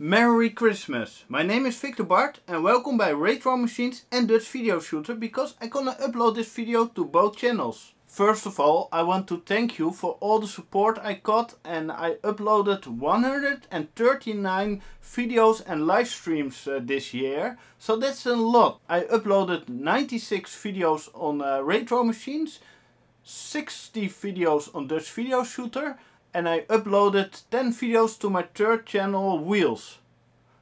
Merry Christmas! My name is Victor Bart and welcome by Retro Machines and Dutch Video Shooter because I'm gonna upload this video to both channels. First of all, I want to thank you for all the support I got and I uploaded 139 videos and live streams uh, this year. So that's a lot. I uploaded 96 videos on uh, Retro Machines, 60 videos on Dutch Video Shooter and I uploaded 10 videos to my third channel Wheels.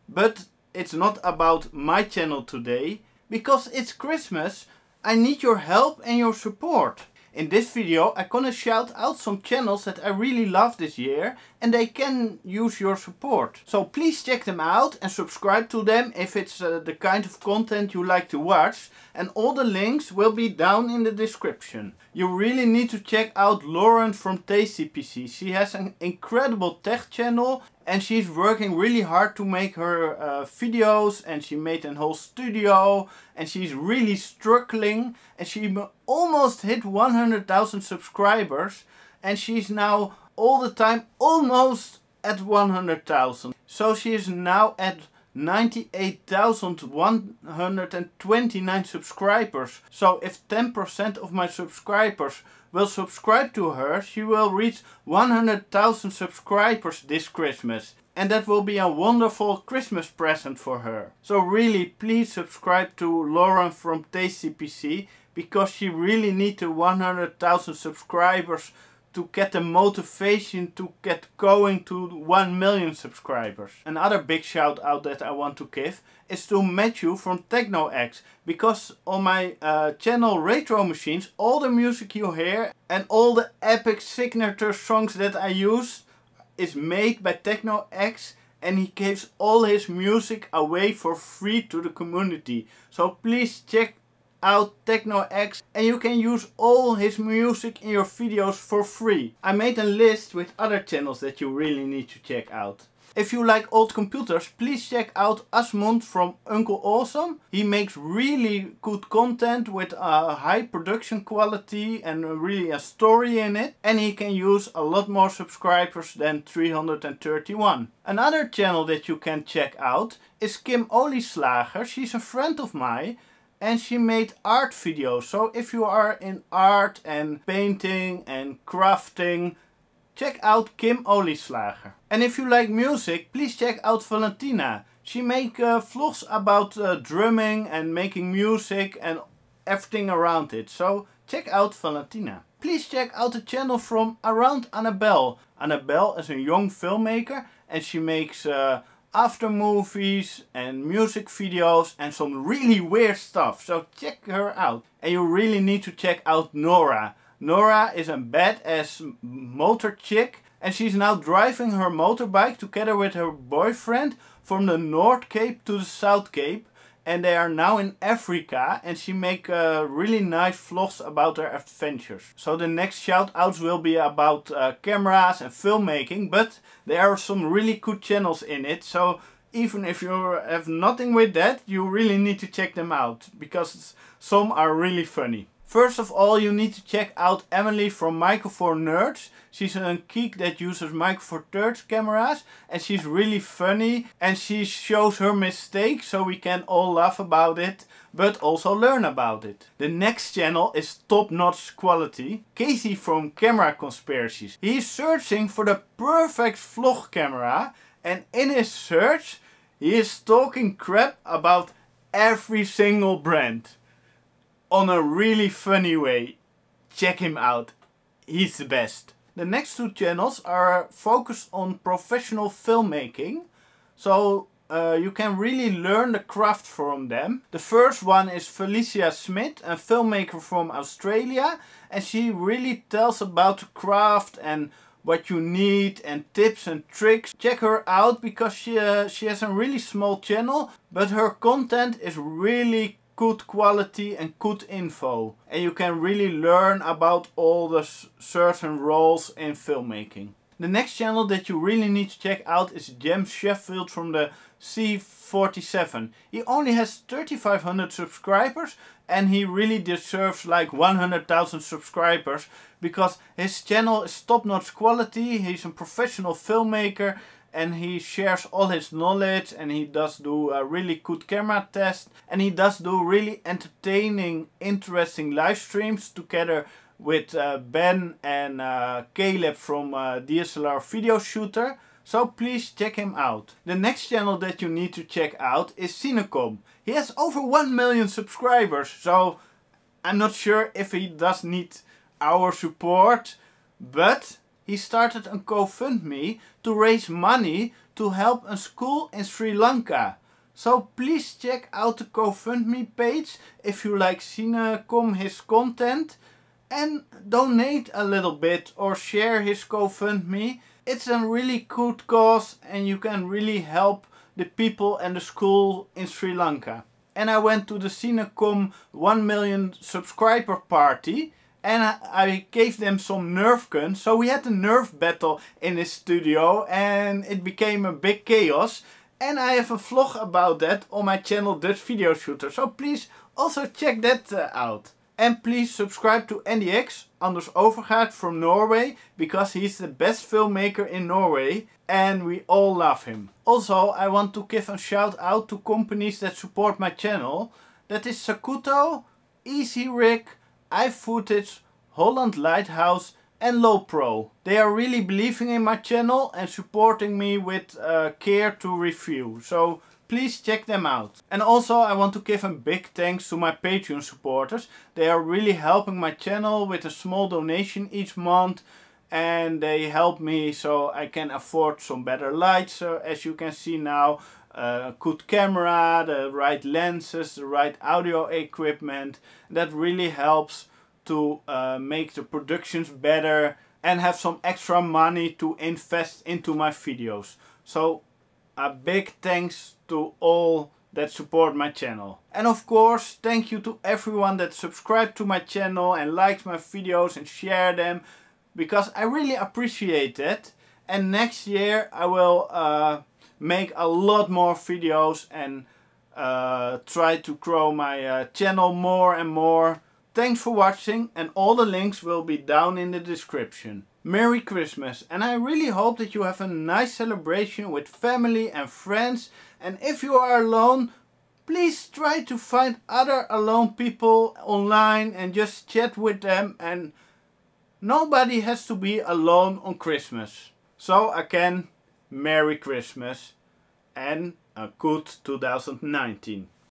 But it's not about my channel today, because it's Christmas, I need your help and your support. In this video I'm gonna shout out some channels that I really love this year and they can use your support. So please check them out and subscribe to them if it's uh, the kind of content you like to watch and all the links will be down in the description. You really need to check out Lauren from PC. She has an incredible tech channel and she's working really hard to make her uh, videos and she made an whole studio and she's really struggling and she almost hit 100,000 subscribers and she's now all the time almost at 100,000. So she is now at 98,129 subscribers. So if 10% of my subscribers will subscribe to her, she will reach 100,000 subscribers this Christmas. And that will be a wonderful Christmas present for her. So really please subscribe to Lauren from TastyPC because she really needs the 100,000 subscribers to get the motivation to get going to 1 million subscribers. Another big shout out that I want to give is to Matthew from TechnoX because on my uh, channel Retro Machines all the music you hear and all the epic signature songs that I use is made by TechnoX and he gives all his music away for free to the community. So please check out Techno X, and you can use all his music in your videos for free. I made a list with other channels that you really need to check out. If you like old computers, please check out Asmund from Uncle Awesome. He makes really good content with a high production quality and really a story in it. And he can use a lot more subscribers than 331. Another channel that you can check out is Kim Olieslagers. She's a friend of mine and she made art videos. So if you are in art and painting and crafting, check out Kim Olieslager. And if you like music, please check out Valentina. She make uh, vlogs about uh, drumming and making music and everything around it. So check out Valentina. Please check out the channel from Around Annabelle. Annabelle is a young filmmaker and she makes uh, after movies and music videos and some really weird stuff. So check her out. And you really need to check out Nora. Nora is a badass motor chick and she's now driving her motorbike together with her boyfriend from the North Cape to the South Cape and they are now in Africa and she make uh, really nice vlogs about her adventures. So the next shout outs will be about uh, cameras and filmmaking but there are some really good channels in it so even if you have nothing with that you really need to check them out because some are really funny. First of all, you need to check out Emily from Micro 4 Nerds. She's a geek that uses Micro 4 Nerds cameras and she's really funny and she shows her mistakes so we can all laugh about it but also learn about it. The next channel is top-notch quality. Casey from Camera Conspiracies. He's searching for the perfect vlog camera and in his search he is talking crap about every single brand on a really funny way. Check him out. He's the best. The next two channels are focused on professional filmmaking. So uh, you can really learn the craft from them. The first one is Felicia Smith, a filmmaker from Australia. And she really tells about the craft and what you need and tips and tricks. Check her out because she, uh, she has a really small channel, but her content is really good quality and good info. And you can really learn about all the certain roles in filmmaking. The next channel that you really need to check out is James Sheffield from the C47. He only has 3500 subscribers and he really deserves like 100,000 subscribers because his channel is top-notch quality, he's a professional filmmaker and he shares all his knowledge and he does do a really good camera test and he does do really entertaining interesting live streams together with uh, Ben and uh, Caleb from uh, DSLR Video Shooter so please check him out. The next channel that you need to check out is Cinecom. He has over 1 million subscribers, so I'm not sure if he does need our support, but he started a GoFundMe to raise money to help a school in Sri Lanka. So please check out the GoFundMe page if you like Sinacom his content and donate a little bit or share his GoFundMe. It's a really good cause and you can really help the people and the school in Sri Lanka. And I went to the Sinacom 1 million subscriber party and I gave them some Nerf guns. So we had a Nerf battle in the studio and it became a big chaos. And I have a vlog about that on my channel Dutch Video Shooter. So please also check that uh, out. And please subscribe to NDX, Anders Overgaard from Norway, because he's the best filmmaker in Norway and we all love him. Also, I want to give a shout out to companies that support my channel. That is Sakuto, Easy Rig, I footage, Holland Lighthouse and Low Pro. They are really believing in my channel and supporting me with uh, care to review. So please check them out. And also I want to give a big thanks to my Patreon supporters. They are really helping my channel with a small donation each month and they help me so I can afford some better lights uh, as you can see now uh, good camera, the right lenses, the right audio equipment. That really helps to uh, make the productions better and have some extra money to invest into my videos. So a big thanks to all that support my channel. And of course, thank you to everyone that subscribed to my channel and liked my videos and share them because I really appreciate it. And next year I will uh, make a lot more videos and uh, try to grow my uh, channel more and more. Thanks for watching and all the links will be down in the description. Merry Christmas and I really hope that you have a nice celebration with family and friends and if you are alone please try to find other alone people online and just chat with them and nobody has to be alone on Christmas. So again Merry Christmas and a good 2019.